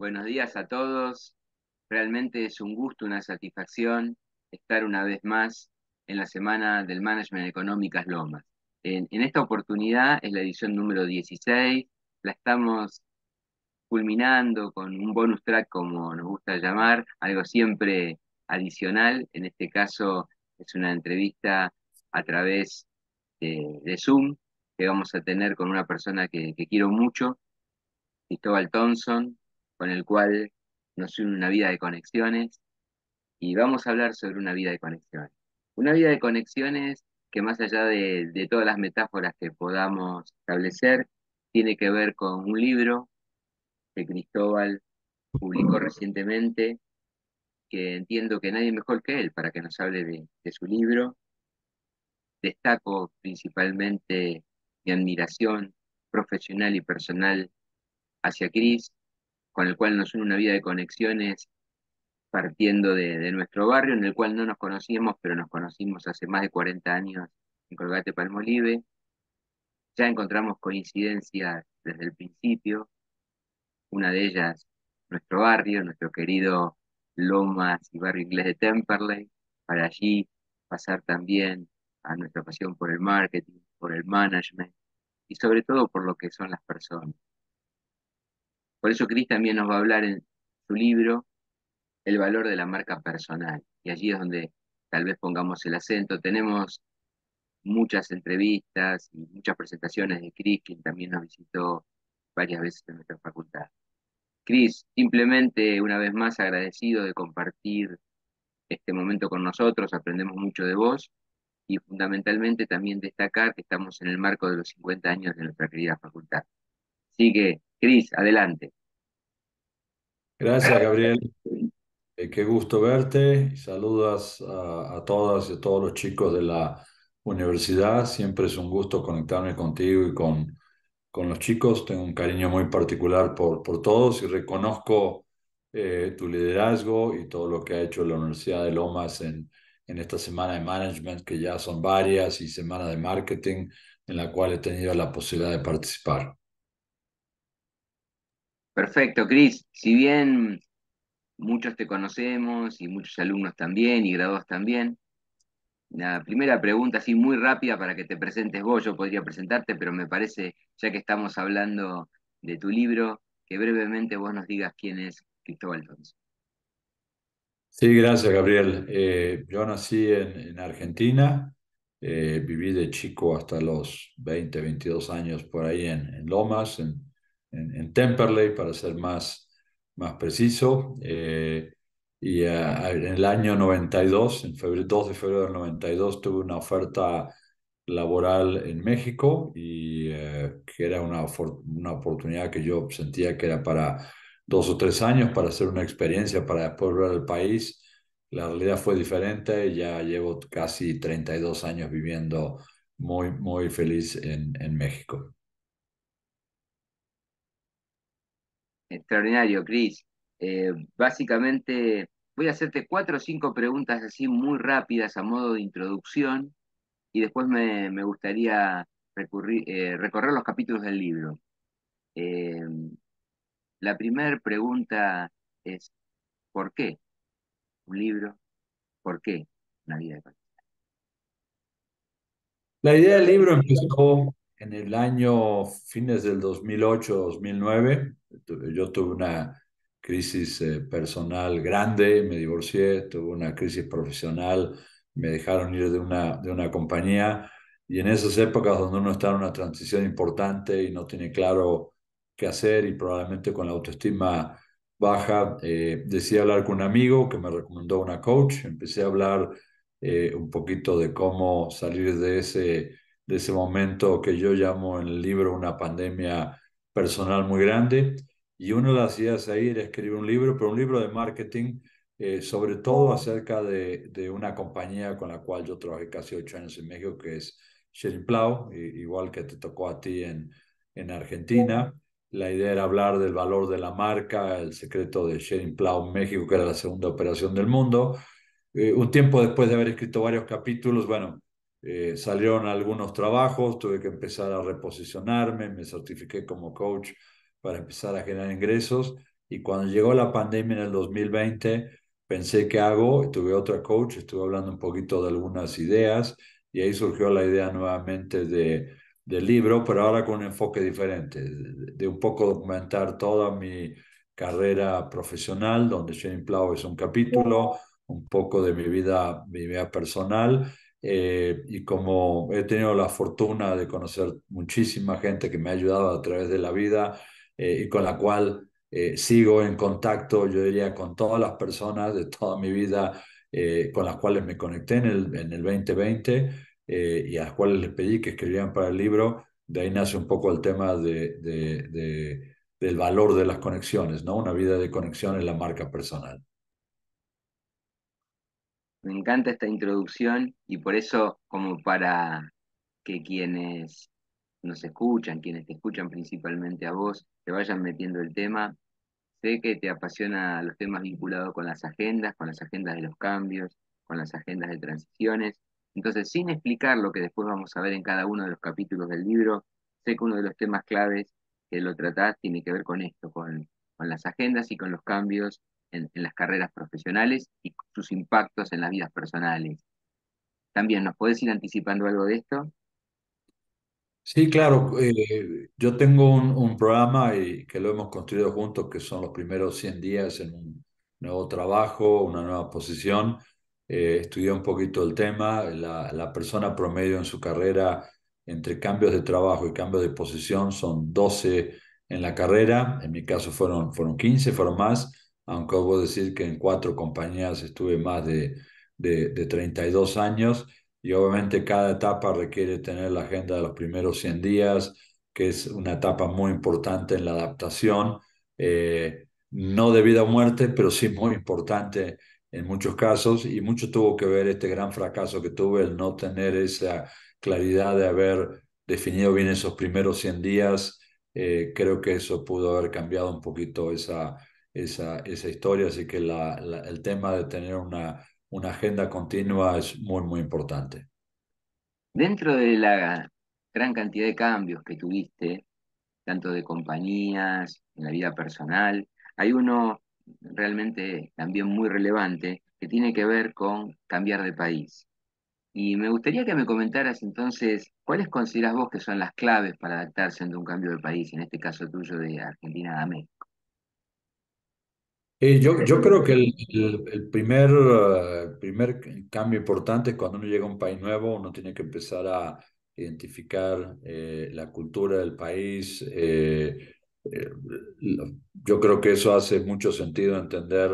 Buenos días a todos. Realmente es un gusto, una satisfacción estar una vez más en la semana del Management Económicas Lomas. En, esta oportunidad es la edición número 16. La estamos culminando con un bonus track, como nos gusta llamar, algo siempre adicional. En este caso es una entrevista a través de, Zoom que vamos a tener con una persona que, que quiero mucho, Cristóbal Thompson, con el cual nos une una vida de conexiones y vamos a hablar sobre una vida de conexiones. Una vida de conexiones que más allá de, todas las metáforas que podamos establecer, tiene que ver con un libro que Cristóbal publicó recientemente, que entiendo que nadie mejor que él para que nos hable de, de su libro. Destaco principalmente mi admiración profesional y personal hacia Cris, con el cual nos une una vida de conexiones partiendo de, nuestro barrio, en el cual no nos conocíamos, pero nos conocimos hace más de 40 años en Colgate Palmolive. Ya encontramos coincidencias desde el principio, una de ellas nuestro barrio, nuestro querido Lomas y barrio inglés de Temperley, para allí pasar también a nuestra pasión por el marketing, por el management y sobre todo por lo que son las personas. Por eso Cris también nos va a hablar en su libro El valor de la marca personal. Y allí es donde tal vez pongamos el acento. Tenemos muchas entrevistas y muchas presentaciones de Cris, quien también nos visitó varias veces en nuestra facultad. Cris, simplemente una vez más agradecido de compartir este momento con nosotros, aprendemos mucho de vos y fundamentalmente también destacar que estamos en el marco de los 50 años de nuestra querida facultad. Así que Cris, adelante. Gracias, Gabriel. Eh, qué gusto verte. Saludas a, todas y a todos los chicos de la universidad. Siempre es un gusto conectarme contigo y con, con los chicos. Tengo un cariño muy particular por, por todos y reconozco eh, tu liderazgo y todo lo que ha hecho la Universidad de Lomas en, en esta semana de management, que ya son varias, y semana de marketing, en la cual he tenido la posibilidad de participar. Perfecto, Cris. Si bien muchos te conocemos y muchos alumnos también y graduados también, la primera pregunta, así muy rápida para que te presentes vos, yo podría presentarte, pero me parece, ya que estamos hablando de tu libro, que brevemente vos nos digas quién es Cristóbal Alfonso. Sí, gracias, Gabriel. Eh, yo nací en, Argentina, eh, viví de chico hasta los 20, 22 años por ahí en, en Lomas, en en, en Temperley, para ser más, más preciso. Eh, y eh, en el año 92, en febrero, 2 de febrero del 92, tuve una oferta laboral en México y eh, que era una, una oportunidad que yo sentía que era para dos o tres años, para hacer una experiencia, para después ver el país. La realidad fue diferente, ya llevo casi 32 años viviendo muy, muy feliz en, en México. Extraordinario, Cris. Eh, básicamente, voy a hacerte cuatro o cinco preguntas así muy rápidas a modo de introducción y después me, gustaría eh, recorrer los capítulos del libro. Em, la primera pregunta es, ¿por qué un libro? ¿Por qué una vida de La idea del libro empezó en el año fines del 2008-2009, yo tuve una crisis eh, personal grande, me divorcié, tuve una crisis profesional, me dejaron ir de una, de una compañía y en esas épocas donde uno está en una transición importante y no tiene claro qué hacer y probablemente con la autoestima baja, eh, decidí hablar con un amigo que me recomendó una coach, empecé a hablar eh, un poquito de cómo salir de ese de ese momento que yo llamo en el libro una pandemia personal muy grande. Y una de las ideas ahí era escribir un libro, pero un libro de marketing, eh, sobre todo acerca de, una compañía con la cual yo trabajé casi ocho años en México, que es Sherin Plow, igual que te tocó a ti en, en Argentina. La idea era hablar del valor de la marca, el secreto de Sherin Plow México, que era la segunda operación del mundo. Eh, un tiempo después de haber escrito varios capítulos, bueno, eh, salieron algunos trabajos, tuve que empezar a reposicionarme, me certifiqué como coach para empezar a generar ingresos y cuando llegó la pandemia en el 2020 pensé qué hago, Tuve otra coach, estuve hablando un poquito de algunas ideas y ahí surgió la idea nuevamente de, del libro, pero ahora con un enfoque diferente, de, un poco documentar toda mi carrera profesional, donde Shane Plow es un capítulo, un poco de mi vida, mi vida personal eh, y como he tenido la fortuna de conocer muchísima gente que me ha ayudado a través de la vida eh, y con la cual eh, sigo en contacto, yo diría, con todas las personas de toda mi vida con las cuales me conecté en el, en el 2020 y a las cuales les pedí que escribieran para el libro, de ahí nace un poco el tema de, de, del valor de las conexiones, ¿no? Una vida de conexión en la marca personal. Me encanta esta introducción y por eso, como para que quienes nos escuchan, quienes te escuchan principalmente a vos, te vayan metiendo el tema, sé que te apasiona los temas vinculados con las agendas, con las agendas de los cambios, con las agendas de transiciones. Entonces, sin explicar lo que después vamos a ver en cada uno de los capítulos del libro, sé que uno de los temas claves que lo tratás tiene que ver con esto, con las agendas y con los cambios en, las carreras profesionales y sus impactos en las vidas personales. También, ¿nos podés ir anticipando algo de esto? Sí, claro. Eh, yo tengo un, programa y eh, que lo hemos construido juntos, que son los primeros 100 días en un nuevo trabajo, una nueva posición. Eh, estudié un poquito el tema. La, persona promedio en su carrera, entre cambios de trabajo y cambios de posición, son 12 en la carrera. En mi caso fueron, fueron 15, fueron más aunque debo decir que en cuatro compañías estuve más de, de, 32 años y obviamente cada etapa requiere tener la agenda de los primeros 100 días, que es una etapa muy importante en la adaptación, eh, no de vida o muerte, pero sí muy importante en muchos casos, y mucho tuvo que ver este gran fracaso que tuve, el no tener esa claridad de haber definido bien esos primeros 100 días, eh, creo que eso pudo haber cambiado un poquito esa, esa, historia, así que el tema de tener una, una agenda continua es muy, muy importante. Dentro de la gran cantidad de cambios que tuviste, tanto de compañías, en la vida personal, hay uno realmente también muy relevante que tiene que ver con cambiar de país. Y me gustaría que me comentaras entonces, ¿cuáles consideras vos que son las claves para adaptarse ante un cambio de país, en este caso tuyo de Argentina a México? Eh, yo, yo creo que el, el- primer, eh, primer cambio importante es cuando uno llega a un país nuevo, uno tiene que empezar a identificar eh, la cultura del país. yo creo que eso hace mucho sentido entender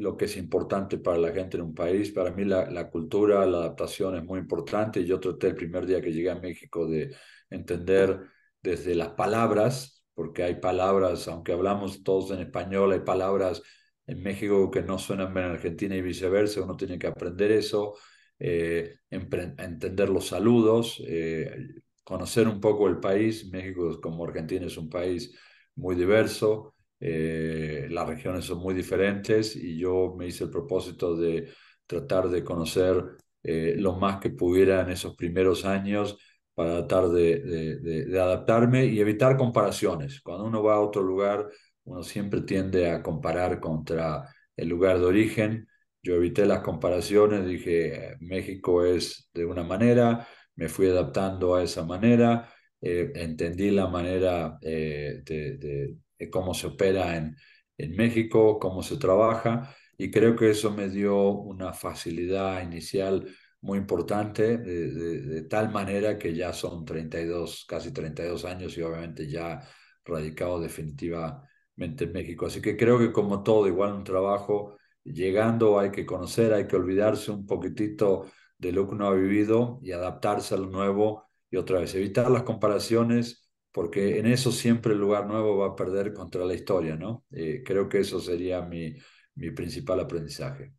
lo que es importante para la gente en un país. Para mí la, la cultura, la adaptación es muy importante. Yo traté el primer día que llegué a México de entender desde las palabras porque hay palabras, aunque hablamos todos en español, hay palabras en México que no suenan bien en Argentina y viceversa, uno tiene que aprender eso, eh, entender los saludos, eh, conocer un poco el país, México como Argentina es un país muy diverso, eh, las regiones son muy diferentes y yo me hice el propósito de tratar de conocer lo más que pudiera en esos primeros años para tratar de, adaptarme y evitar comparaciones. Cuando uno va a otro lugar, uno siempre tiende a comparar contra el lugar de origen. Yo evité las comparaciones, dije, México es de una manera, me fui adaptando a esa manera, eh, entendí la manera eh, de, cómo se opera en, en México, cómo se trabaja, y creo que eso me dio una facilidad inicial muy importante, de, tal manera que ya son 32, casi 32 años y obviamente ya radicado definitivamente en México. Así que creo que como todo, igual un trabajo, llegando hay que conocer, hay que olvidarse un poquitito de lo que uno ha vivido y adaptarse a lo nuevo y otra vez evitar las comparaciones porque en eso siempre el lugar nuevo va a perder contra la historia, ¿no? Eh, creo que eso sería mi, mi principal aprendizaje.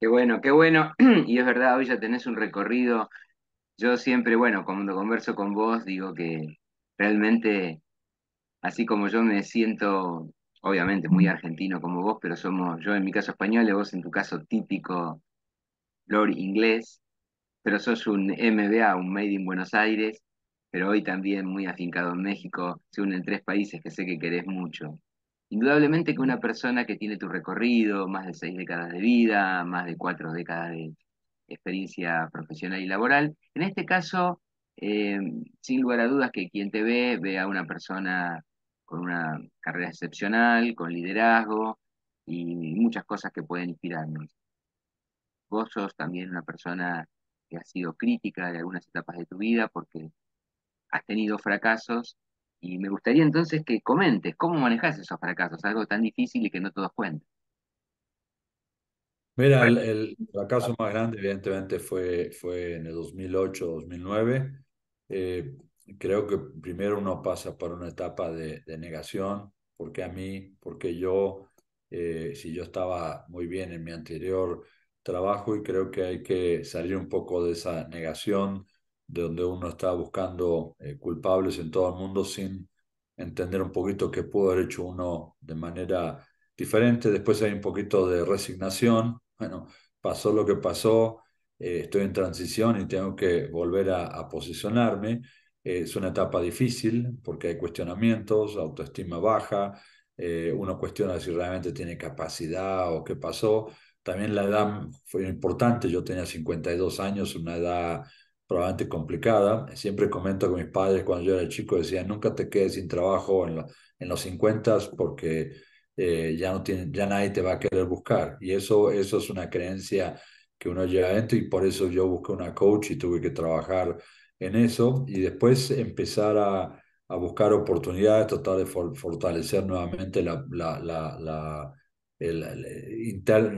Qué bueno, qué bueno. Y es verdad, hoy ya tenés un recorrido. Yo siempre, bueno, cuando converso con vos, digo que realmente, así como yo me siento, obviamente, muy argentino como vos, pero somos, yo en mi caso español y vos en tu caso típico lord inglés, pero sos un MBA, un Made in Buenos Aires, pero hoy también muy afincado en México, se unen tres países que sé que querés mucho. Indudablemente que una persona que tiene tu recorrido, más de seis décadas de vida, más de cuatro décadas de experiencia profesional y laboral, en este caso, eh, sin lugar a dudas que quien te ve ve a una persona con una carrera excepcional, con liderazgo y muchas cosas que pueden inspirarnos. Vos también una persona que ha sido crítica de algunas etapas de tu vida porque has tenido fracasos y me gustaría entonces que comentes cómo manejas esos fracasos, algo tan difícil y que no todos cuentan. Mira, el, fracaso más grande evidentemente fue, fue en el 2008-2009. Eh, creo que primero uno pasa por una etapa de, negación, porque a mí, porque yo, eh, si yo estaba muy bien en mi anterior trabajo y creo que hay que salir un poco de esa negación, de donde uno está buscando eh, culpables en todo el mundo sin entender un poquito qué pudo haber hecho uno de manera diferente. Después hay un poquito de resignación. Bueno, pasó lo que pasó, eh, estoy en transición y tengo que volver a, posicionarme. Eh, es una etapa difícil porque hay cuestionamientos, autoestima baja, uno cuestiona si realmente tiene capacidad o qué pasó. También la edad fue importante, yo tenía 52 años, una edad probablemente complicada. Siempre comento que mis padres cuando yo era chico decían, nunca te quedes sin trabajo en, en los 50 porque eh, ya, no tiene, ya nadie te va a querer buscar. Y eso, eso es una creencia que uno lleva dentro y por eso yo busqué una coach y tuve que trabajar en eso y después empezar a, buscar oportunidades, tratar de fortalecer nuevamente la, la,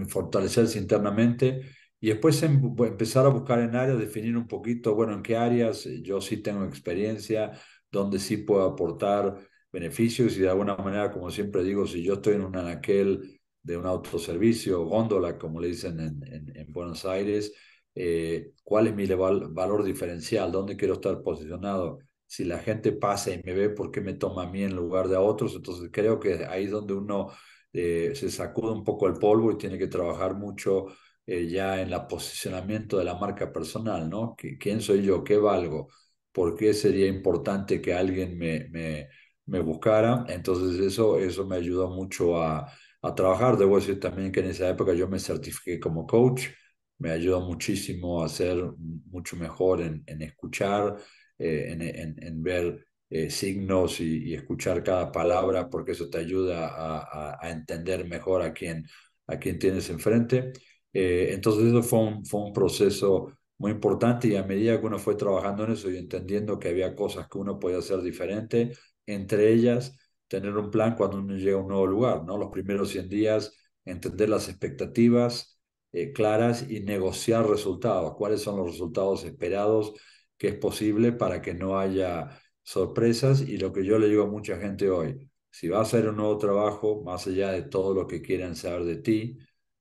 fortalecerse internamente y después em, empezar a buscar en áreas, definir un poquito, bueno, en qué áreas eh, yo sí tengo experiencia, dónde sí puedo aportar beneficios y de alguna manera, como siempre digo, si yo estoy en un anaquel de un autoservicio, góndola, como le dicen en, Buenos Aires, eh, cuál es mi valor diferencial, dónde quiero estar posicionado. Si la gente pasa y me ve, ¿por qué me toma a mí en lugar de a otros? Entonces creo que ahí es donde uno eh, se sacude un poco el polvo y tiene que trabajar mucho eh, ya en el posicionamiento de la marca personal, ¿no? ¿Quién soy yo? ¿Qué valgo? ¿Por qué sería importante que alguien me, me, buscara? Entonces eso, eso me ayudó mucho a, a trabajar. Debo decir también que en esa época yo me certifiqué como coach, me ayudó muchísimo a ser mucho mejor en, en escuchar, eh, en, en, ver eh, signos y, escuchar cada palabra, porque eso te ayuda a, a, a, entender mejor a quién, a quién tienes enfrente. Eh, entonces eso fue un, proceso muy importante y a medida que uno fue trabajando en eso y entendiendo que había cosas que uno podía hacer diferente, entre ellas tener un plan cuando uno llega a un nuevo lugar, ¿no? Los primeros 100 días, entender las expectativas eh, claras y negociar resultados, cuáles son los resultados esperados que es posible para que no haya sorpresas y lo que yo le digo a mucha gente hoy, si vas a hacer un nuevo trabajo, más allá de todo lo que quieran saber de ti,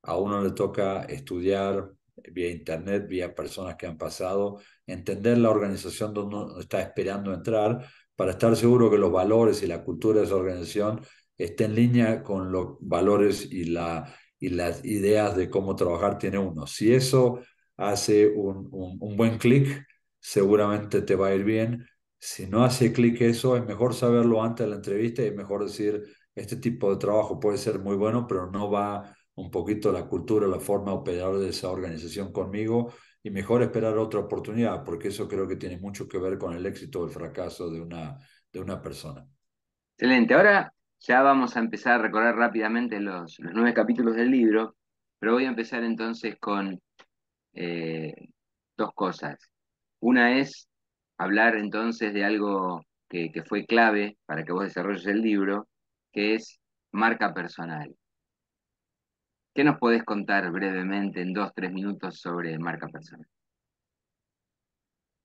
a uno le toca estudiar vía internet, vía personas que han pasado, entender la organización donde uno está esperando entrar para estar seguro que los valores y la cultura de esa organización estén en línea con los valores y, las ideas de cómo trabajar tiene uno. Si eso hace un, buen clic, seguramente te va a ir bien. Si no hace clic eso, es mejor saberlo antes de la entrevista y es mejor decir, este tipo de trabajo puede ser muy bueno, pero no va a un poquito la cultura, la forma operadora de esa organización conmigo y mejor esperar otra oportunidad, porque eso creo que tiene mucho que ver con el éxito o el fracaso de una, de una persona. Excelente. Ahora ya vamos a empezar a recorrer rápidamente los, nueve capítulos del libro, pero voy a empezar entonces con eh, dos cosas. Una es hablar entonces de algo que, que fue clave para que vos desarrolles el libro, que es marca personal. ¿Qué nos podés contar brevemente en dos, tres minutos sobre marca personal?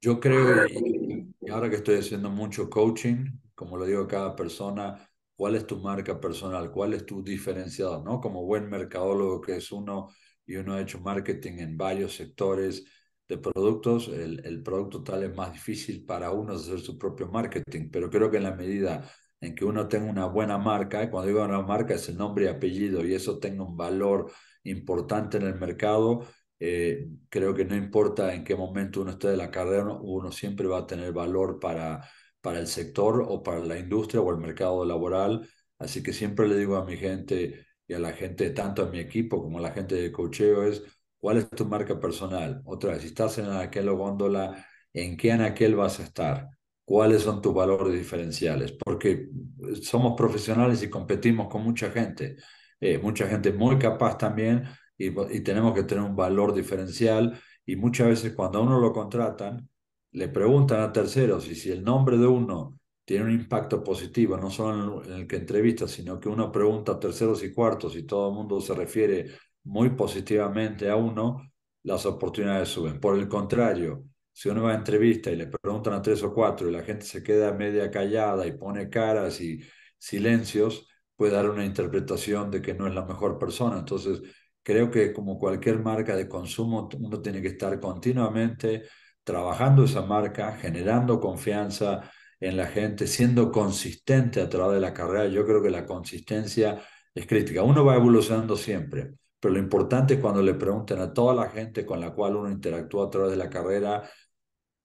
Yo creo, y ahora que estoy haciendo mucho coaching, como lo digo a cada persona, ¿cuál es tu marca personal? ¿Cuál es tu diferenciador? ¿no? Como buen mercadólogo que es uno y uno ha hecho marketing en varios sectores de productos, el producto tal es más difícil para uno hacer su propio marketing, pero creo que en la medida en que uno tenga una buena marca, y ¿eh? cuando digo una marca es el nombre y apellido, y eso tenga un valor importante en el mercado, eh, creo que no importa en qué momento uno esté de la carrera, uno siempre va a tener valor para, para el sector o para la industria o el mercado laboral. Así que siempre le digo a mi gente y a la gente, tanto a mi equipo como a la gente de cocheo, es cuál es tu marca personal. Otra vez, si estás en aquel o góndola, ¿en qué Anaquel aquel vas a estar? cuáles son tus valores diferenciales, porque eh, somos profesionales y competimos con mucha gente, eh, mucha gente muy capaz también y, tenemos que tener un valor diferencial y muchas veces cuando a uno lo contratan, le preguntan a terceros y si el nombre de uno tiene un impacto positivo, no solo en el que entrevista, sino que uno pregunta a terceros y cuartos y todo el mundo se refiere muy positivamente a uno, las oportunidades suben. Por el contrario, si uno va a entrevista y le pregunta, a tres o cuatro y la gente se queda media callada y pone caras y silencios, puede dar una interpretación de que no es la mejor persona. Entonces, creo que como cualquier marca de consumo, uno tiene que estar continuamente trabajando esa marca, generando confianza en la gente, siendo consistente a través de la carrera. Yo creo que la consistencia es crítica. Uno va evolucionando siempre, pero lo importante es cuando le preguntan a toda la gente con la cual uno interactúa a través de la carrera,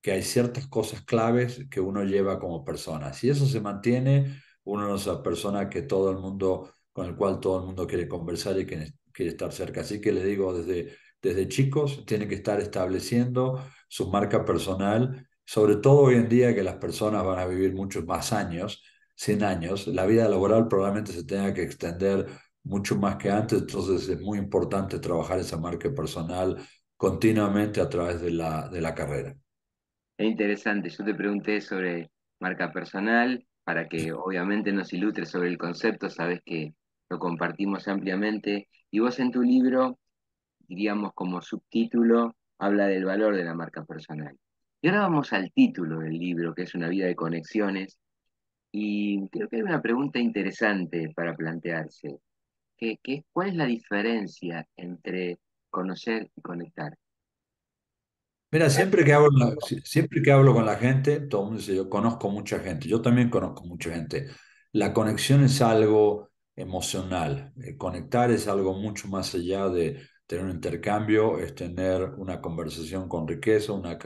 que hay ciertas cosas claves que uno lleva como persona. Si eso se mantiene, uno es la persona que todo el mundo, con el cual todo el mundo quiere conversar y quiere estar cerca. Así que les digo, desde, desde chicos tienen que estar estableciendo su marca personal, sobre todo hoy en día que las personas van a vivir muchos más años, 100 años, la vida laboral probablemente se tenga que extender mucho más que antes, entonces es muy importante trabajar esa marca personal continuamente a través de la, de la carrera. Es interesante, yo te pregunté sobre marca personal, para que obviamente nos ilustres sobre el concepto, sabes que lo compartimos ampliamente, y vos en tu libro, diríamos como subtítulo, habla del valor de la marca personal. Y ahora vamos al título del libro, que es Una vida de conexiones, y creo que hay una pregunta interesante para plantearse, que, ¿cuál es la diferencia entre conocer y conectar? Mira, siempre que hablo, siempre que hablo con la gente, todo el mundo dice, yo conozco mucha gente, yo también conozco mucha gente. La conexión es algo emocional, eh, conectar es algo mucho más allá de tener un intercambio, es tener una conversación con riqueza, una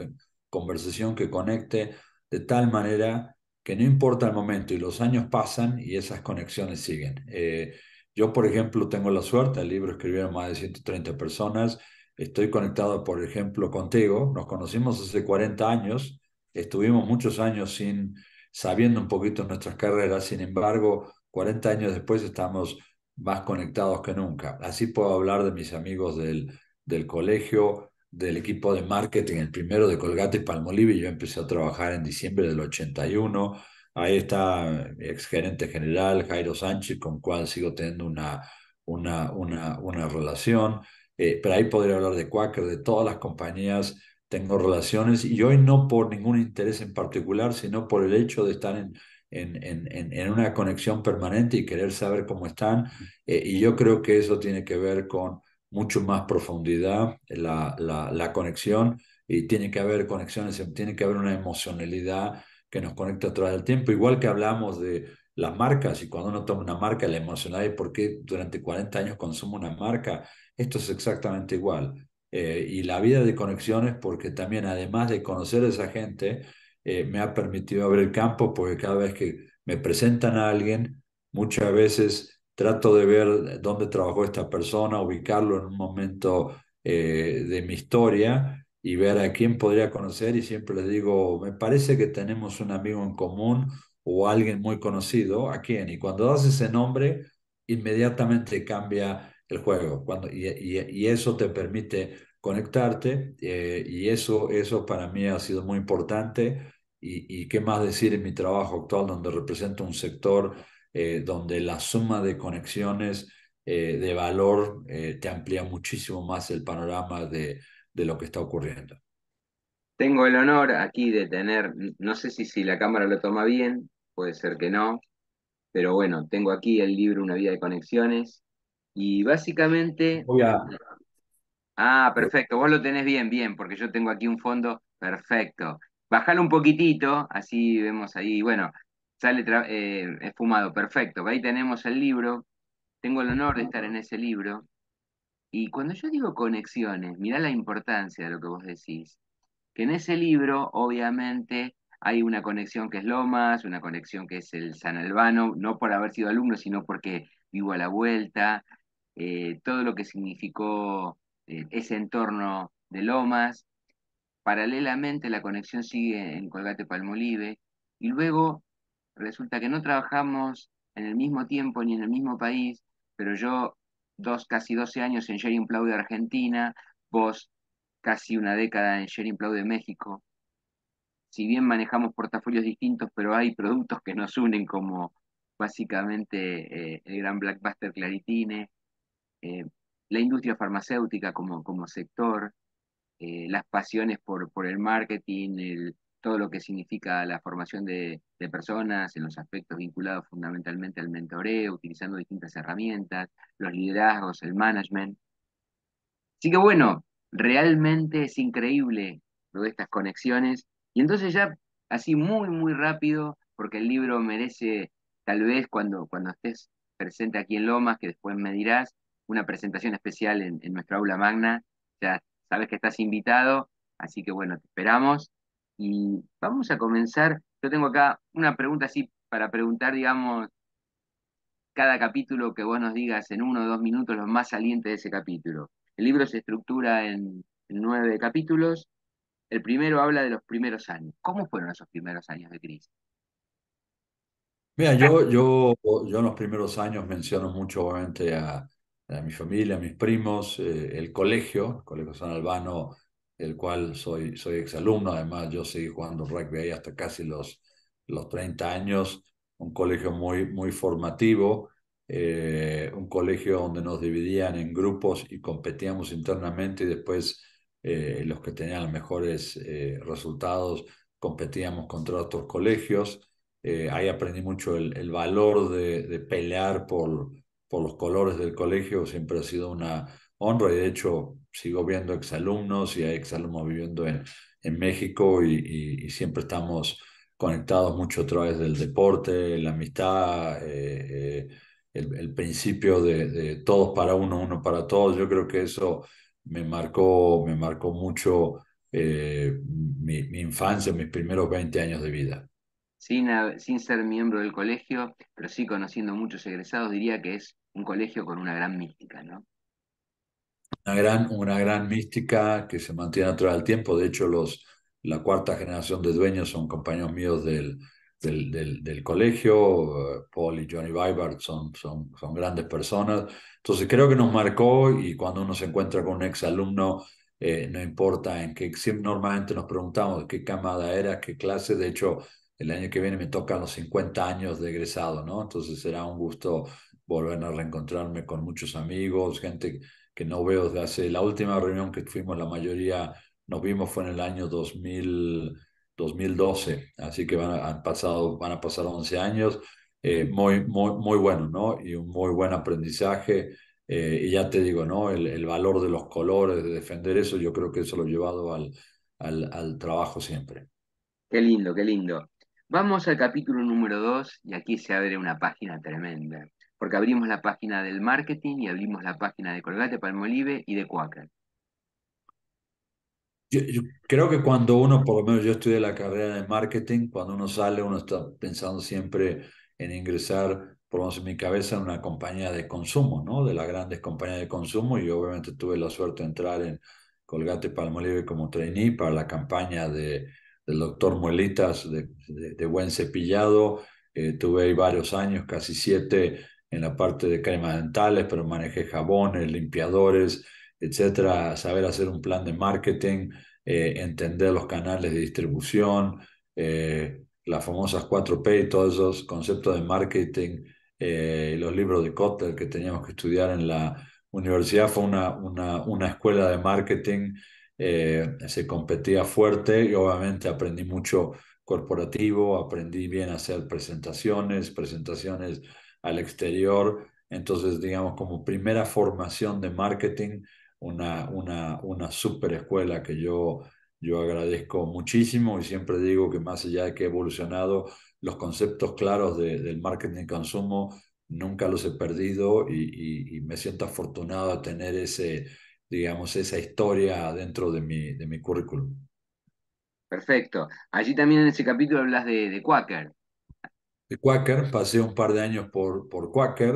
conversación que conecte de tal manera que no importa el momento y los años pasan y esas conexiones siguen. Eh, yo, por ejemplo, tengo la suerte, el libro escribieron más de 130 personas Estoy conectado, por ejemplo, contigo. Nos conocimos hace 40 años. Estuvimos muchos años sin sabiendo un poquito nuestras carreras. Sin embargo, 40 años después estamos más conectados que nunca. Así puedo hablar de mis amigos del, colegio, del equipo de marketing, el primero de Colgate y Palmolive. Yo empecé a trabajar en diciembre del 81. Ahí está mi exgerente general Jairo Sánchez, con cual sigo teniendo una, una, una relación. Eh, pero ahí podría hablar de Quaker, de todas las compañías, tengo relaciones, y hoy no por ningún interés en particular, sino por el hecho de estar en, una conexión permanente y querer saber cómo están, eh, y yo creo que eso tiene que ver con mucho más profundidad la, conexión, y tiene que haber conexiones, tiene que haber una emocionalidad que nos conecta a través del tiempo, igual que hablamos de las marcas y cuando uno toma una marca, la emocionalidad y por durante 40 años consumo una marca esto es exactamente igual. Eh, y la vida de conexiones, porque también además de conocer a esa gente, eh, me ha permitido abrir el campo, porque cada vez que me presentan a alguien, muchas veces trato de ver dónde trabajó esta persona, ubicarlo en un momento eh, de mi historia y ver a quién podría conocer y siempre les digo, me parece que tenemos un amigo en común o alguien muy conocido, ¿a quién? Y cuando das ese nombre, inmediatamente cambia el juego. Cuando, y, eso te permite conectarte eh, y eso, eso para mí ha sido muy importante. Y, qué más decir en mi trabajo actual, donde represento un sector eh, donde la suma de conexiones eh, de valor te amplía muchísimo más el panorama de, lo que está ocurriendo. Tengo el honor aquí de tener, no sé si, si la cámara lo toma bien, puede ser que no, pero bueno, tengo aquí el libro Una vida de conexiones, y básicamente... Ah, perfecto, vos lo tenés bien, bien, porque yo tengo aquí un fondo perfecto. Bajalo un poquitito, así vemos ahí, bueno, sale eh, esfumado, perfecto. Ahí tenemos el libro, tengo el honor de estar en ese libro. Y cuando yo digo conexiones, mirá la importancia de lo que vos decís, que en ese libro obviamente hay una conexión que es Lomas, una conexión que es el San Albano, no por haber sido alumno, sino porque vivo a la vuelta, eh, todo lo que significó eh, ese entorno de Lomas. Paralelamente la conexión sigue en Colgate Palmolive y luego resulta que no trabajamos en el mismo tiempo ni en el mismo país, pero yo dos, casi 12 años en Sharing Plow de Argentina, vos casi una década en Sharing Plaud de México. Si bien manejamos portafolios distintos, pero hay productos que nos unen como básicamente eh, el gran Blackbuster Claritine, eh, la industria farmacéutica como, como sector, eh, las pasiones por, por el marketing, el, todo lo que significa la formación de, personas en los aspectos vinculados fundamentalmente al mentoreo, utilizando distintas herramientas, los liderazgos, el management. Así que bueno, realmente es increíble lo de estas conexiones. Y entonces ya así muy, muy rápido, porque el libro merece, tal vez cuando, cuando estés presente aquí en Lomas, que después me dirás, una presentación especial en, nuestro aula magna. Ya sabes que estás invitado, así que bueno, te esperamos. Y vamos a comenzar. Yo tengo acá una pregunta así para preguntar, digamos, cada capítulo que vos nos digas en uno o dos minutos lo más saliente de ese capítulo. El libro se estructura en, nueve capítulos. El primero habla de los primeros años. ¿Cómo fueron esos primeros años de crisis? Mira, yo, yo, yo en los primeros años menciono mucho obviamente a, a mi familia, a mis primos, eh, el colegio, el Colegio San Albano, el cual soy, soy exalumno, además yo seguí jugando rugby ahí hasta casi los, los 30 años, un colegio muy, muy formativo, eh, un colegio donde nos dividían en grupos y competíamos internamente y después eh, los que tenían los mejores resultados competíamos contra otros colegios. ahí aprendí mucho el, el valor de, de pelear por, por los colores del colegio siempre ha sido una honra y de hecho sigo viendo exalumnos y hay exalumnos viviendo en, en México y, siempre estamos conectados mucho a través del deporte, la amistad, eh, eh, el, principio de, todos para uno, uno para todos. Yo creo que eso me marcó, me marcó mucho eh, mi, infancia, mis primeros 20 años de vida. Sin, sin, ser miembro del colegio, pero sí conociendo muchos egresados, diría que es un colegio con una gran mística, ¿no? Una gran, una gran mística que se mantiene a través del tiempo. De hecho, los, la cuarta generación de dueños son compañeros míos del, del, colegio. Paul y Johnny Vibart son, son, son grandes personas. Entonces, creo que nos marcó y cuando uno se encuentra con un ex eh, no importa en qué, siempre normalmente nos preguntamos qué camada era, qué clase. De hecho, el año que viene me tocan los 50 años de egresado, ¿no? Entonces será un gusto volver a reencontrarme con muchos amigos, gente que no veo desde hace... La última reunión que fuimos, la mayoría nos vimos fue en el año 2000, 2012, así que van a, han pasado, van a pasar 11 años. Eh, muy, muy, muy bueno, ¿no? Y un muy buen aprendizaje. Eh, y ya te digo, ¿no? El, valor de los colores, de defender eso, yo creo que eso lo he llevado al, al, al trabajo siempre. Qué lindo, qué lindo. Vamos al capítulo número 2 y aquí se abre una página tremenda porque abrimos la página del marketing y abrimos la página de Colgate, Palmolive y de Quaker. Yo, creo que cuando uno, por lo menos yo estudié la carrera de marketing, cuando uno sale, uno está pensando siempre en ingresar, por lo menos en mi cabeza, en una compañía de consumo, ¿no? De las grandes compañías de consumo. Y obviamente tuve la suerte de entrar en Colgate Palmolive como trainee para la campaña de, del doctor Muelitas de, Buen Cepillado. Eh, tuve ahí varios años, casi siete, en la parte de cremas dentales, pero manejé jabones, limpiadores, etcétera, saber hacer un plan de marketing, eh, entender los canales de distribución, eh, las famosas 4P y todos esos conceptos de marketing, eh, los libros de Kotler que teníamos que estudiar en la universidad, fue una, una, una escuela de marketing, se competía fuerte y obviamente aprendí mucho corporativo, aprendí bien a hacer presentaciones, presentaciones al exterior. Entonces, digamos, como primera formación de marketing, una, una, una super escuela que yo, yo agradezco muchísimo y siempre digo que más allá de que he evolucionado, los conceptos claros del marketing consumo nunca los he perdido y, me siento afortunado de tener ese, digamos, esa historia dentro de mi, de mi currículum. Perfecto. Allí también en ese capítulo hablas de, de Quaker de Quaker, pasé un par de años por, por Quaker,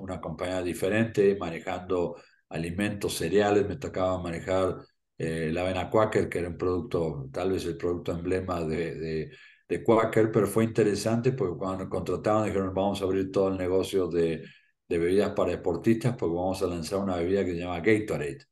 una, compañía diferente, manejando alimentos, cereales, me tocaba manejar eh, la avena Quaker, que era un producto, tal vez el producto emblema de, de, Quaker, pero fue interesante porque cuando contrataron dijeron vamos a abrir todo el negocio de, de bebidas para deportistas porque vamos a lanzar una bebida que se llama Gatorade.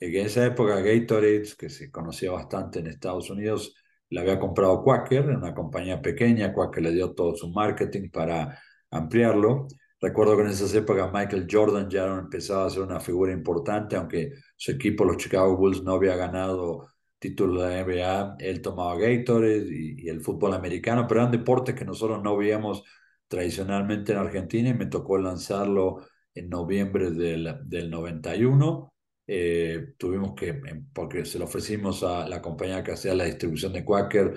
En esa época Gatorade, que se conocía bastante en Estados Unidos, la había comprado Quaker, una compañía pequeña, Quaker le dio todo su marketing para ampliarlo. Recuerdo que en esas épocas Michael Jordan ya empezaba a ser una figura importante, aunque su equipo, los Chicago Bulls, no había ganado título de la NBA, él tomaba Gatorade y, el fútbol americano, pero eran deportes que nosotros no veíamos tradicionalmente en Argentina y me tocó lanzarlo en noviembre del 91 eh, tuvimos que, em, porque se lo ofrecimos a la compañía que hacía la distribución de Quaker,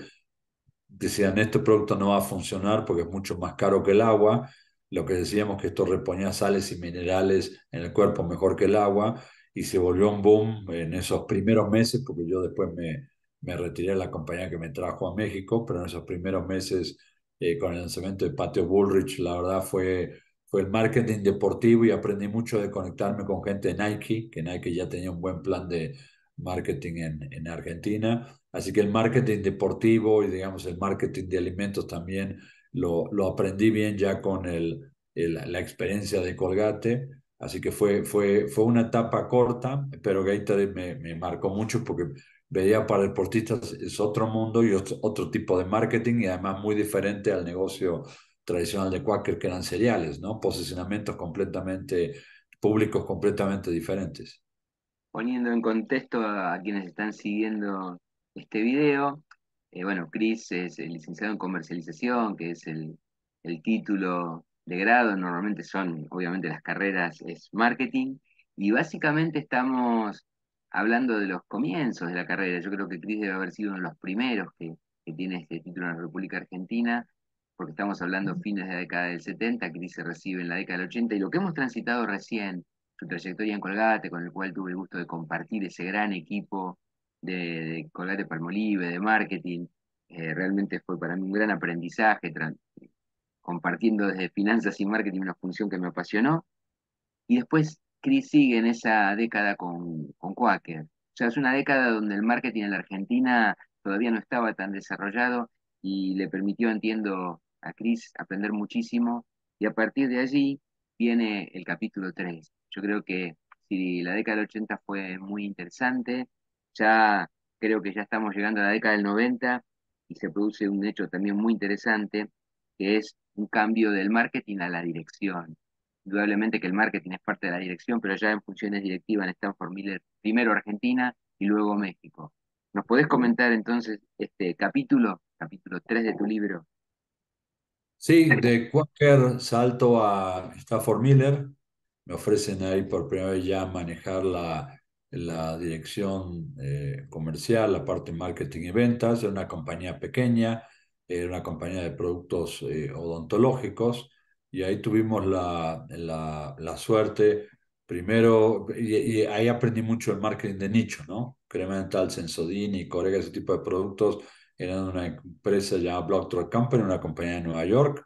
decían, este producto no va a funcionar porque es mucho más caro que el agua, lo que decíamos que esto reponía sales y minerales en el cuerpo mejor que el agua, y se volvió un boom en esos primeros meses, porque yo después me, me retiré de la compañía que me trajo a México, pero en esos primeros meses eh, con el lanzamiento de Patio Bullrich, la verdad fue fue el marketing deportivo y aprendí mucho de conectarme con gente de Nike, que Nike ya tenía un buen plan de marketing en, en Argentina. Así que el marketing deportivo y digamos el marketing de alimentos también lo, lo aprendí bien ya con el, la experiencia de Colgate. Así que fue, fue, fue una etapa corta, pero Gatorade me, me marcó mucho porque veía para deportistas es otro mundo y otro, otro tipo de marketing y además muy diferente al negocio tradicional de Quaker, que eran seriales, ¿no? Posicionamientos completamente públicos, completamente diferentes. Poniendo en contexto a, quienes están siguiendo este video, eh, bueno, Chris es el licenciado en comercialización, que es el, título de grado, normalmente son, obviamente las carreras es marketing, y básicamente estamos hablando de los comienzos de la carrera. Yo creo que Chris debe haber sido uno de los primeros que tiene este título en la República Argentina, porque estamos hablando fines de la década del 70, Cris se recibe en la década del 80, y lo que hemos transitado recién, su trayectoria en Colgate, con el cual tuve el gusto de compartir ese gran equipo de, Colgate Palmolive, de marketing, eh, realmente fue para mí un gran aprendizaje, compartiendo desde finanzas y marketing una función que me apasionó. Y después Cris sigue en esa década con, con Quaker. O sea, es una década donde el marketing en la Argentina todavía no estaba tan desarrollado y le permitió, entiendo, a Cris, aprender muchísimo y a partir de allí viene el capítulo 3. Yo creo que si la década del 80 fue muy interesante, ya creo que ya estamos llegando a la década del 90 y se produce un hecho también muy interesante, que es un cambio del marketing a la dirección. Indudablemente que el marketing es parte de la dirección, pero ya en funciones directivas en Stanford Miller, primero Argentina y luego México. ¿Nos podés comentar entonces este capítulo, capítulo 3 de tu libro? Sí, de Quaker salto a Stafford Miller. Me ofrecen ahí por primera vez ya manejar la, la dirección eh, comercial, la parte marketing y ventas. Era una compañía pequeña, era una compañía de productos eh, odontológicos. Y ahí tuvimos la, la, la suerte, primero, y, ahí aprendí mucho el marketing de nicho, ¿no? Cremental, Sensodini, Corega, ese tipo de productos era una empresa llamada Blocktrack Company, una compañía de Nueva York,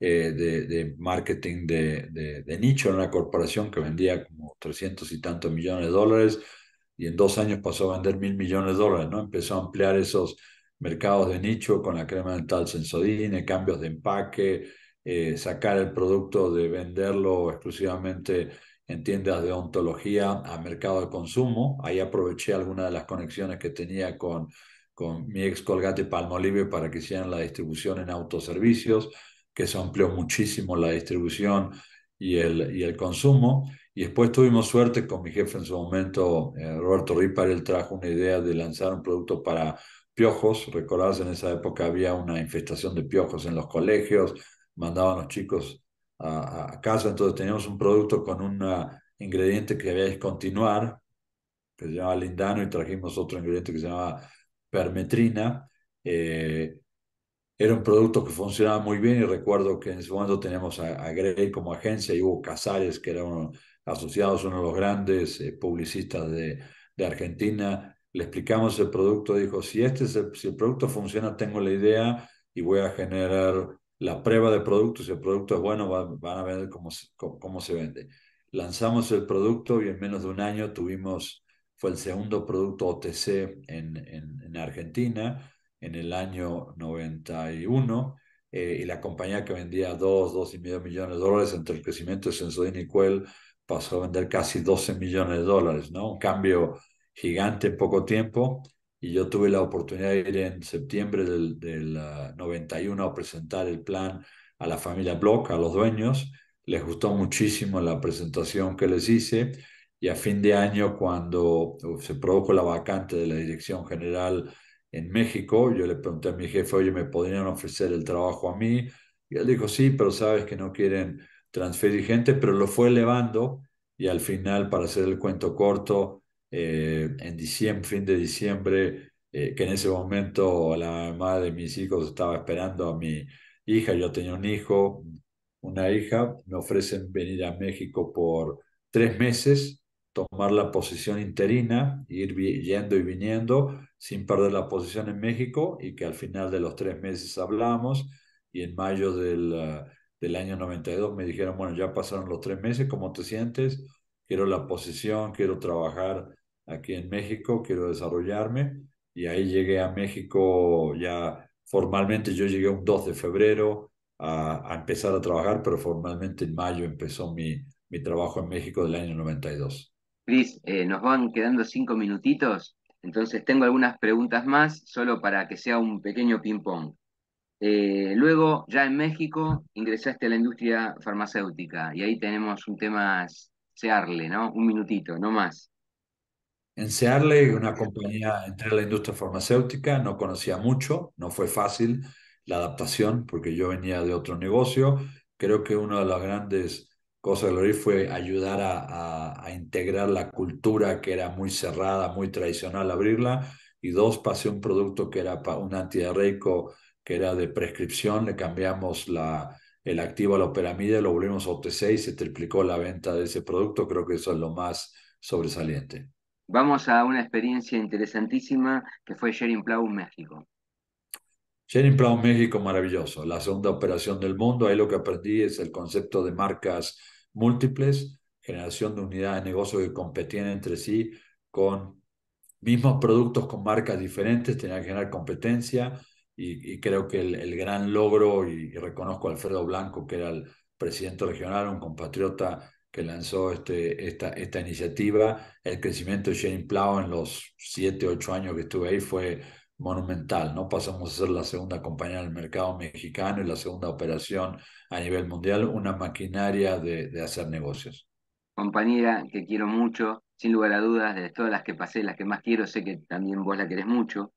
eh, de, marketing de, nicho, era una corporación que vendía como 300 y tantos millones de dólares y en dos años pasó a vender mil millones de dólares, ¿no? Empezó a ampliar esos mercados de nicho con la crema dental Sensodyne, cambios de empaque, eh, sacar el producto de venderlo exclusivamente en tiendas de ontología a mercado de consumo. Ahí aproveché algunas de las conexiones que tenía con con mi ex Colgate Palmolive para que hicieran la distribución en autoservicios, que se amplió muchísimo la distribución y el, y el consumo. Y después tuvimos suerte con mi jefe en su momento, eh, Roberto Ripar, él trajo una idea de lanzar un producto para piojos. Recordás, en esa época había una infestación de piojos en los colegios, mandaban a los chicos a, casa, entonces teníamos un producto con un ingrediente que había que discontinuar, que se llamaba lindano, y trajimos otro ingrediente que se llamaba permetrina, eh, era un producto que funcionaba muy bien y recuerdo que en ese momento teníamos a, Grey como agencia y hubo Casares, que era uno, asociados, uno de los grandes eh, publicistas de, Argentina. Le explicamos el producto, dijo, si, este el, si el producto funciona, tengo la idea y voy a generar la prueba de producto. Si el producto es bueno, van a ver cómo, cómo, cómo se vende. Lanzamos el producto y en menos de un año tuvimos fue el segundo producto OTC en, Argentina en el año 91 eh, y la compañía que vendía 2, 2,5 millones de dólares entre el crecimiento de Sensodyne y Quell pasó a vender casi 12 millones de dólares, ¿no? Un cambio gigante en poco tiempo y yo tuve la oportunidad de ir en septiembre del, 91 ah, a presentar el plan a la familia Block, a los dueños. Les gustó muchísimo la presentación que les hice y a fin de año, cuando uh, se produjo la vacante de la Dirección General en México, yo le pregunté a mi jefe, oye, ¿me podrían ofrecer el trabajo a mí? Y él dijo, sí, pero sabes que no quieren transferir gente, pero lo fue elevando y al final, para hacer el cuento corto, eh, en diciembre, fin de diciembre, eh, que en ese momento la mamá de mis hijos estaba esperando a mi hija, yo tenía un hijo, una hija, me ofrecen venir a México por tres meses tomar la posición interina, ir yendo y viniendo sin perder la posición en México y que al final de los tres meses hablamos y en mayo del, ah, del año 92 me dijeron, bueno, ya pasaron los tres meses, ¿cómo te sientes? Quiero la posición, quiero trabajar aquí en México, quiero desarrollarme y ahí llegué a México ya formalmente, yo llegué un 2 de febrero a, a empezar a trabajar, pero formalmente en mayo empezó mi, mi trabajo en México del año 92. Cris, eh, nos van quedando cinco minutitos, entonces tengo algunas preguntas más, solo para que sea un pequeño ping-pong. Eh, luego, ya en México, ingresaste a la industria farmacéutica y ahí tenemos un tema Searle, ¿no? Un minutito, no más. En Searle, una compañía, entre la industria farmacéutica, no conocía mucho, no fue fácil la adaptación porque yo venía de otro negocio. Creo que uno de las grandes cosa de Lorí fue ayudar a, a, integrar la cultura que era muy cerrada, muy tradicional, abrirla. Y dos, pasé un producto que era un diarreico que era de prescripción, le cambiamos la, el activo a la operamida, lo volvimos a OTC y se triplicó la venta de ese producto. Creo que eso es lo más sobresaliente. Vamos a una experiencia interesantísima que fue Sharing Plow en México. Jenny Plow México, maravilloso. La segunda operación del mundo. Ahí lo que aprendí es el concepto de marcas múltiples, generación de unidades de negocio que competían entre sí con mismos productos con marcas diferentes, tenían que generar competencia. Y, creo que el, gran logro, y, reconozco a Alfredo Blanco, que era el presidente regional, un compatriota que lanzó este, esta, esta iniciativa. El crecimiento de Shane Plow en los 7, 8 años que estuve ahí fue monumental, ¿no? Pasamos a ser la segunda compañía del mercado mexicano y la segunda operación a nivel mundial, una maquinaria de, de hacer negocios. Compañera, que quiero mucho, sin lugar a dudas, de todas las que pasé, las que más quiero, sé que también vos la querés mucho.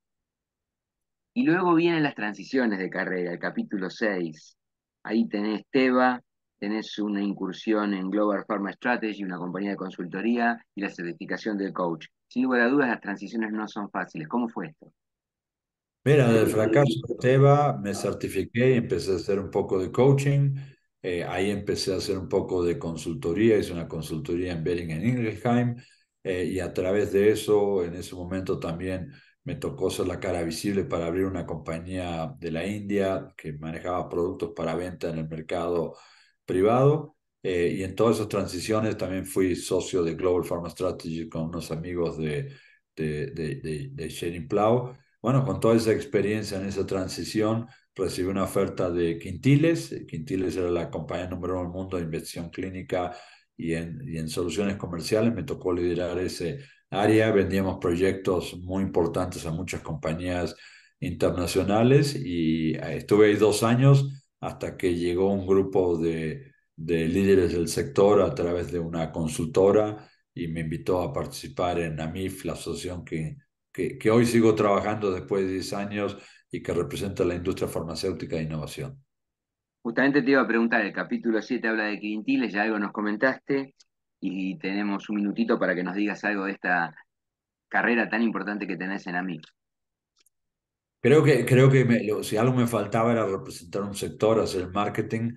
Y luego vienen las transiciones de carrera, el capítulo 6. Ahí tenés Teva, tenés una incursión en Global Pharma Strategy, una compañía de consultoría, y la certificación del coach. Sin lugar a dudas, las transiciones no son fáciles. ¿Cómo fue esto? Mira, del el fracaso de Teva me certifiqué y empecé a hacer un poco de coaching. Eh, ahí empecé a hacer un poco de consultoría, hice una consultoría en Bering en Ingelheim eh, y a través de eso, en ese momento también me tocó ser la cara visible para abrir una compañía de la India que manejaba productos para venta en el mercado privado. Eh, y en todas esas transiciones también fui socio de Global Pharma Strategy con unos amigos de, de, de, de, Plow. Bueno, con toda esa experiencia en esa transición, recibí una oferta de Quintiles. Quintiles era la compañía número uno del mundo de inversión clínica y en, en soluciones comerciales. Me tocó liderar ese área. Vendíamos proyectos muy importantes a muchas compañías internacionales y eh, estuve ahí dos años hasta que llegó un grupo de, de líderes del sector a través de una consultora y me invitó a participar en AMIF, la asociación que que, hoy sigo trabajando después de 10 años y que representa la industria farmacéutica de innovación. Justamente te iba a preguntar, el capítulo 7 habla de quintiles, ya algo nos comentaste, y tenemos un minutito para que nos digas algo de esta carrera tan importante que tenés en AMIC. Creo que, creo que si algo me faltaba era representar un sector, hacer el marketing.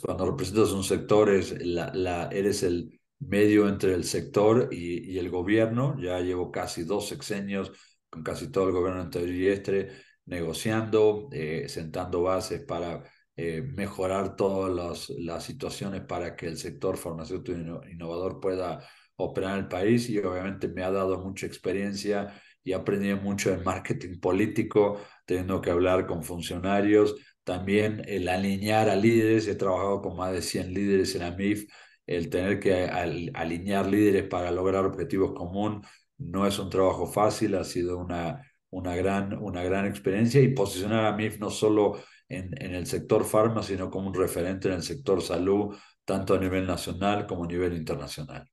cuando representas un sector, la, eres el, medio entre el sector y, el gobierno. Ya llevo casi dos sexenios con casi todo el gobierno anterior este negociando, eh, sentando bases para eh, mejorar todas las, situaciones para que el sector farmacéutico innovador pueda operar en el país y obviamente me ha dado mucha experiencia y aprendí mucho en marketing político, teniendo que hablar con funcionarios, también el alinear a líderes, he trabajado con más de 100 líderes en AMIF el tener que alinear líderes para lograr objetivos comunes no es un trabajo fácil, ha sido una, una, gran, una gran experiencia y posicionar a MIF no solo en, en el sector farma, sino como un referente en el sector salud, tanto a nivel nacional como a nivel internacional.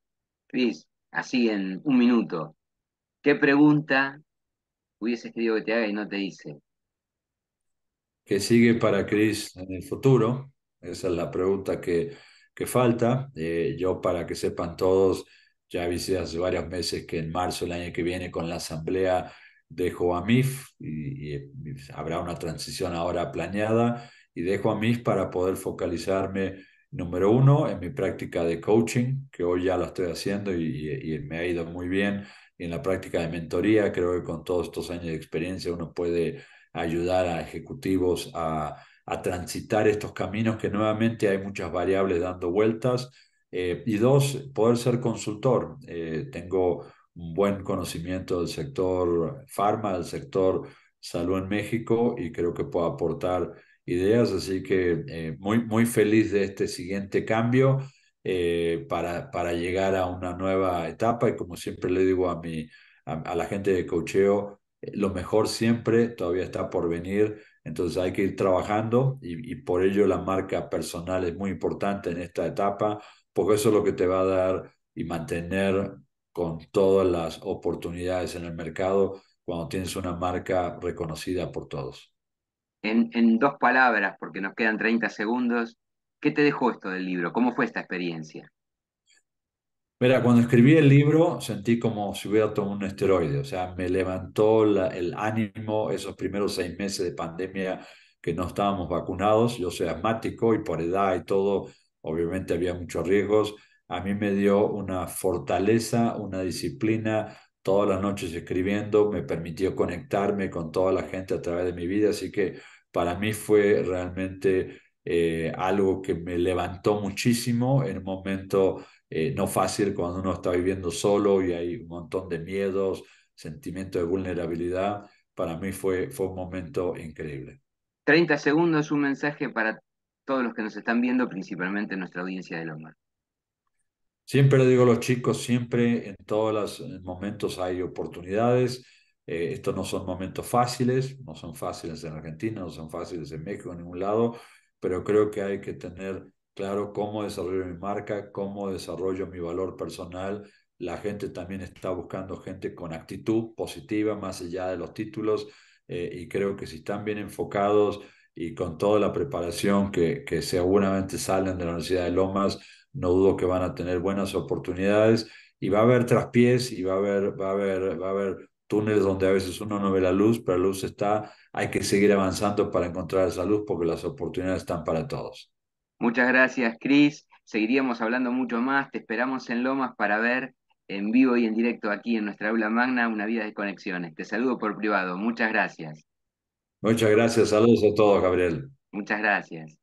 Cris, así en un minuto, ¿qué pregunta hubiese querido que te haga y no te hice? ¿Qué sigue para Cris en el futuro? Esa es la pregunta que, que falta. Eh, yo, para que sepan todos, ya avisé hace varios meses que en marzo del año que viene con la asamblea dejo a MIF y, habrá una transición ahora planeada y dejo a MIF para poder focalizarme, número uno, en mi práctica de coaching, que hoy ya lo estoy haciendo y, y me ha ido muy bien, y en la práctica de mentoría, creo que con todos estos años de experiencia uno puede ayudar a ejecutivos a a transitar estos caminos que nuevamente hay muchas variables dando vueltas. Eh, y dos, poder ser consultor. Eh, tengo un buen conocimiento del sector farma, del sector salud en México y creo que puedo aportar ideas. Así que eh, muy, muy feliz de este siguiente cambio para, para llegar a una nueva etapa y como siempre le digo a, mi, a, a la gente de cocheo, lo mejor siempre todavía está por venir entonces hay que ir trabajando y, por ello la marca personal es muy importante en esta etapa, porque eso es lo que te va a dar y mantener con todas las oportunidades en el mercado cuando tienes una marca reconocida por todos. En, en dos palabras, porque nos quedan 30 segundos, ¿qué te dejó esto del libro? ¿Cómo fue esta experiencia? Mira, cuando escribí el libro sentí como si hubiera tomado un esteroide, o sea, me levantó el ánimo esos primeros seis meses de pandemia que no estábamos vacunados. Yo soy asmático y por edad y todo, obviamente había muchos riesgos. A mí me dio una fortaleza, una disciplina, todas las noches escribiendo, me permitió conectarme con toda la gente a través de mi vida, así que para mí fue realmente eh, algo que me levantó muchísimo en un momento eh, no fácil cuando uno está viviendo solo y hay un montón de miedos, sentimiento de vulnerabilidad. Para mí fue, fue un momento increíble. 30 segundos, un mensaje para todos los que nos están viendo, principalmente nuestra audiencia de Loma. Siempre le digo los chicos, siempre en todos los eh, momentos hay oportunidades. Eh, estos no son momentos fáciles, no son fáciles en Argentina, no son fáciles en México, en ningún lado, pero creo que hay que tener claro cómo desarrollo mi marca, cómo desarrollo mi valor personal. La gente también está buscando gente con actitud positiva, más allá de los títulos, eh, y creo que si están bien enfocados y con toda la preparación que, seguramente salen de la Universidad de Lomas, no dudo que van a tener buenas oportunidades y va a haber traspiés y va a haber, a va a haber túneles donde a veces uno no ve la luz, pero la luz está, hay que seguir avanzando para encontrar esa luz porque las oportunidades están para todos. Muchas gracias, Cris. Seguiríamos hablando mucho más. Te esperamos en Lomas para ver en vivo y en directo aquí en nuestra aula magna Una Vida de Conexiones. Te saludo por privado. Muchas gracias. Muchas gracias. Saludos a todos, Gabriel. Muchas gracias.